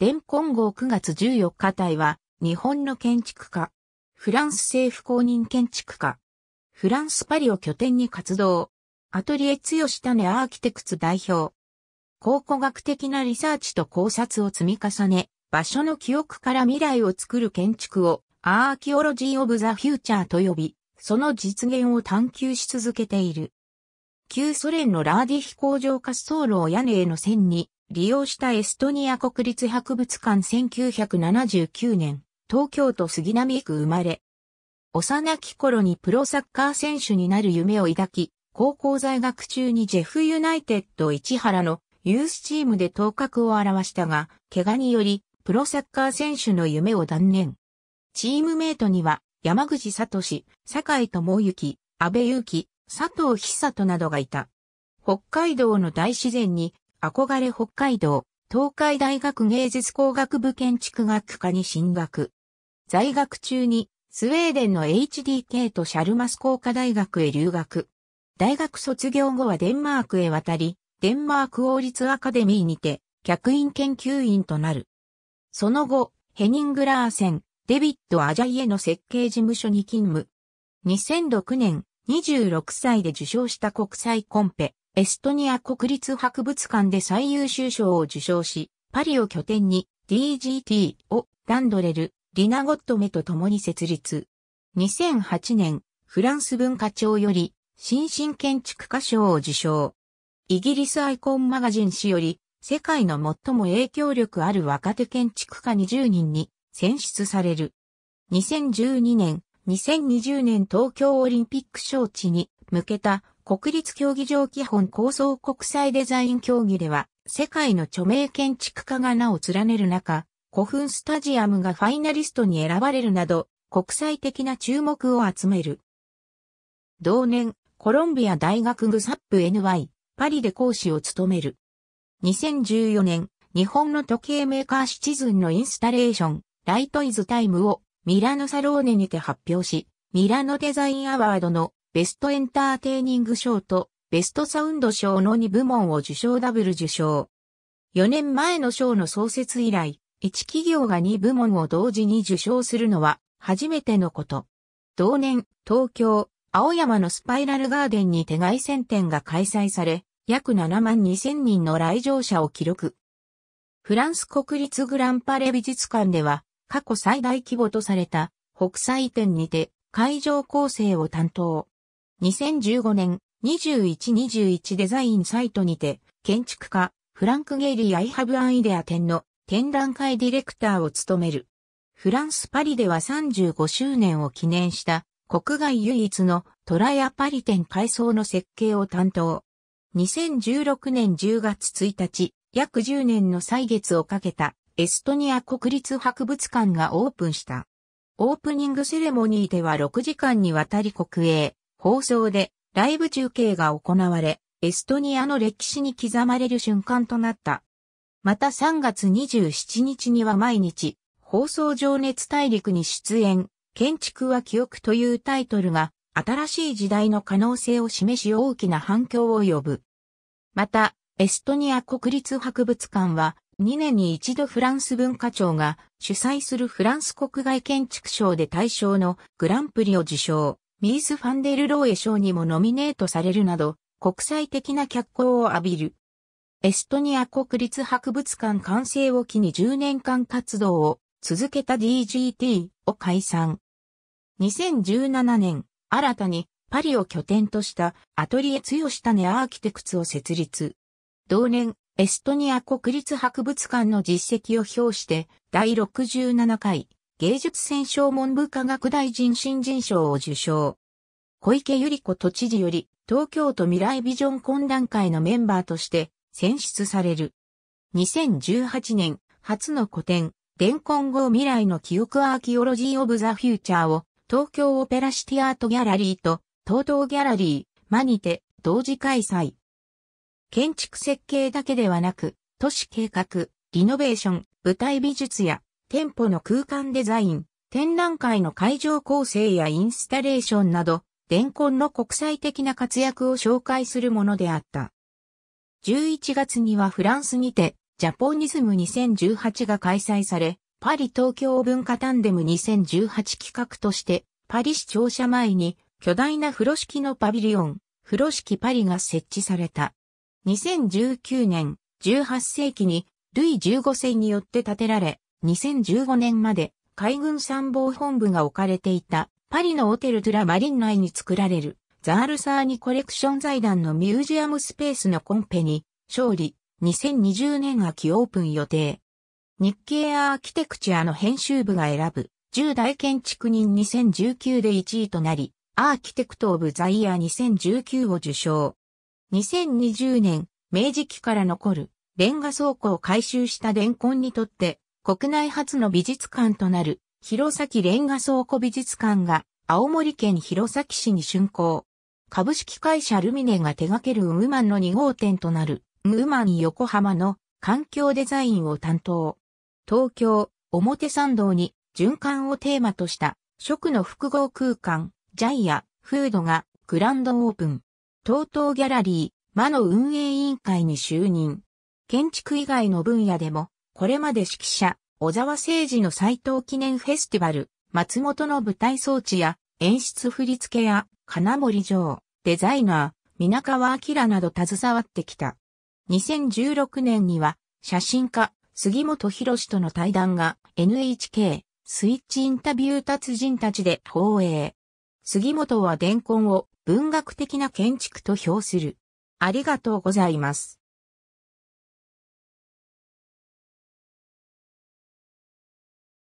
レンコン号9月14日隊は、日本の建築家。フランス政府公認建築家。フランスパリを拠点に活動。アトリエ強タ種アーキテクツ代表。考古学的なリサーチと考察を積み重ね、場所の記憶から未来を作る建築を、アーキオロジー・オブ・ザ・フューチャーと呼び、その実現を探求し続けている。旧ソ連のラーディ飛行場滑走路を屋根への線に、利用したエストニア国立博物館1979年、東京都杉並区生まれ。幼き頃にプロサッカー選手になる夢を抱き、高校在学中にジェフユナイテッド市原のユースチームで頭角を現したが、怪我により、プロサッカー選手の夢を断念。チームメイトには、山口聡、坂井智之、安倍祐樹、佐藤久人などがいた。北海道の大自然に憧れ北海道、東海大学芸術工学部建築学科に進学。在学中に、スウェーデンの HDK とシャルマス工科大学へ留学。大学卒業後はデンマークへ渡り、デンマーク王立アカデミーにて、客員研究員となる。その後、ヘニングラーセン、デビッド・アジャイエの設計事務所に勤務。2006年、26歳で受賞した国際コンペ、エストニア国立博物館で最優秀賞を受賞し、パリを拠点に DGT をランドレル、リナ・ゴットメと共に設立。2008年、フランス文化庁より新進建築家賞を受賞。イギリスアイコンマガジン氏より世界の最も影響力ある若手建築家20人に選出される。2012年、2020年東京オリンピック招致に向けた国立競技場基本構想国際デザイン競技では、世界の著名建築家が名を連ねる中、古墳スタジアムがファイナリストに選ばれるなど、国際的な注目を集める。同年、コロンビア大学グサップ NY、パリで講師を務める。2014年、日本の時計メーカーシチズンのインスタレーション、ライトイズタイムをミラノサローネにて発表し、ミラノデザインアワードのベストエンターテイニング賞とベストサウンド賞の2部門を受賞ダブル受賞。4年前の賞の創設以来、1企業が2部門を同時に受賞するのは初めてのこと。同年、東京、青山のスパイラルガーデンに手外宣展が開催され、約7万2000人の来場者を記録。フランス国立グランパレ美術館では、過去最大規模とされた北斎展にて会場構成を担当。2015年2121デザインサイトにて、建築家、フランク・ゲイリー・アイハブ・アン・イデア展の展覧会ディレクターを務める。フランス・パリでは35周年を記念した国外唯一のトラヤパリ展改装の設計を担当。2016年10月1日、約10年の歳月をかけたエストニア国立博物館がオープンした。オープニングセレモニーでは6時間にわたり国営、放送でライブ中継が行われ、エストニアの歴史に刻まれる瞬間となった。また3月27日には毎日、放送情熱大陸に出演、建築は記憶というタイトルが、新しい時代の可能性を示し大きな反響を呼ぶ。また、エストニア国立博物館は、2年に一度フランス文化庁が主催するフランス国外建築賞で大賞のグランプリを受賞。ミース・ファンデル・ローエ賞にもノミネートされるなど、国際的な脚光を浴びる。エストニア国立博物館完成を機に10年間活動を続けた DGT を解散。2017年、新たにパリを拠点としたアトリエ強したネアーキテクツを設立。同年、エストニア国立博物館の実績を表して第67回芸術選奨文部科学大臣新人賞を受賞。小池百合子都知事より東京都未来ビジョン懇談会のメンバーとして選出される。2018年初の古典、伝今後未来の記憶アーキオロジー・オブ・ザ・フューチャーを東京オペラシティアートギャラリーと東東ギャラリー、マニテ、同時開催。建築設計だけではなく、都市計画、リノベーション、舞台美術や店舗の空間デザイン、展覧会の会場構成やインスタレーションなど、伝魂の国際的な活躍を紹介するものであった。11月にはフランスにて、ジャポニズム2018が開催され、パリ東京文化タンデム2018企画として、パリ市庁舎前に巨大な風呂敷のパビリオン、風呂敷パリが設置された。2019年18世紀にルイ15世によって建てられ、2015年まで海軍参謀本部が置かれていたパリのオテル・トゥラ・マリン内に作られるザールサーニコレクション財団のミュージアムスペースのコンペに勝利2020年秋オープン予定。日経アーキテクチャの編集部が選ぶ10大建築人2019で1位となりアーキテクト・オブ・ザ・イヤー2019を受賞。2020年明治期から残るレンガ倉庫を改修したレンコンにとって国内初の美術館となる、弘前レンガ倉庫美術館が、青森県弘前市に竣工。株式会社ルミネが手掛けるウーマンの2号店となる、ウーマン横浜の環境デザインを担当。東京、表参道に循環をテーマとした食の複合空間、ジャイア、フードがグランドオープン。東 o ギャラリー、魔の運営委員会に就任。建築以外の分野でもこれまで指揮者、小沢誠治の斎藤記念フェスティバル、松本の舞台装置や、演出振付や、金森城、デザイナー、皆川明など携わってきた。2016年には、写真家、杉本博士との対談が NHK、スイッチインタビュー達人たちで放映。杉本は伝根を文学的な建築と評する。ありがとうございます。